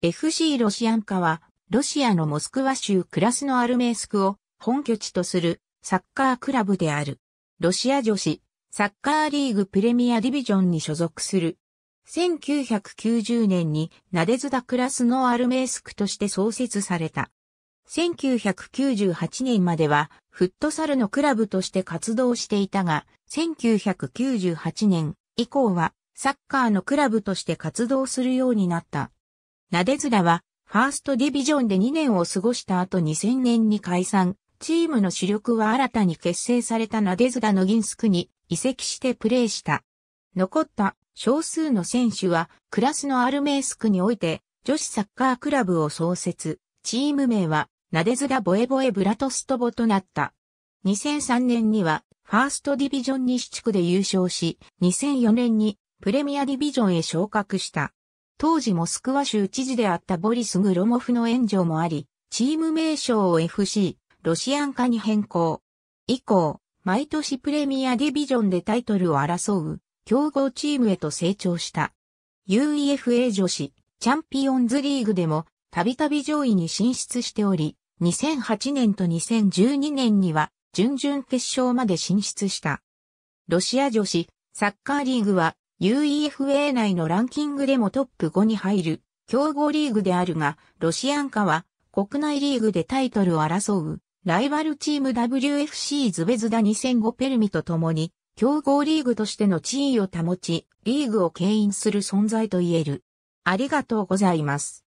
FC ロシアンカは、ロシアのモスクワ州クラスのアルメイスクを本拠地とするサッカークラブである。ロシア女子サッカーリーグプレミアディビジョンに所属する。1990年にナデズダクラスのアルメイスクとして創設された。1998年まではフットサルのクラブとして活動していたが、1998年以降はサッカーのクラブとして活動するようになった。ナデズラは、ファーストディビジョンで2年を過ごした後2000年に解散、チームの主力は新たに結成されたナデズラのギンスクに移籍してプレーした。残った少数の選手は、クラスのアルメイスクにおいて、女子サッカークラブを創設、チーム名は、ナデズラボエボエブラトストボとなった。2003年には、ファーストディビジョン西地区で優勝し、2004年にプレミアディビジョンへ昇格した。当時モスクワ州知事であったボリス・グロモフの援助もあり、チーム名称を FC、ロシアン化に変更。以降、毎年プレミアディビジョンでタイトルを争う、強豪チームへと成長した。UEFA 女子、チャンピオンズリーグでも、たびたび上位に進出しており、2008年と2012年には、準々決勝まで進出した。ロシア女子、サッカーリーグは、UEFA 内のランキングでもトップ5に入る、強豪リーグであるが、ロシアンカは、国内リーグでタイトルを争う、ライバルチーム WFC ズベズダ2005ペルミと共に、強豪リーグとしての地位を保ち、リーグを牽引する存在と言える。ありがとうございます。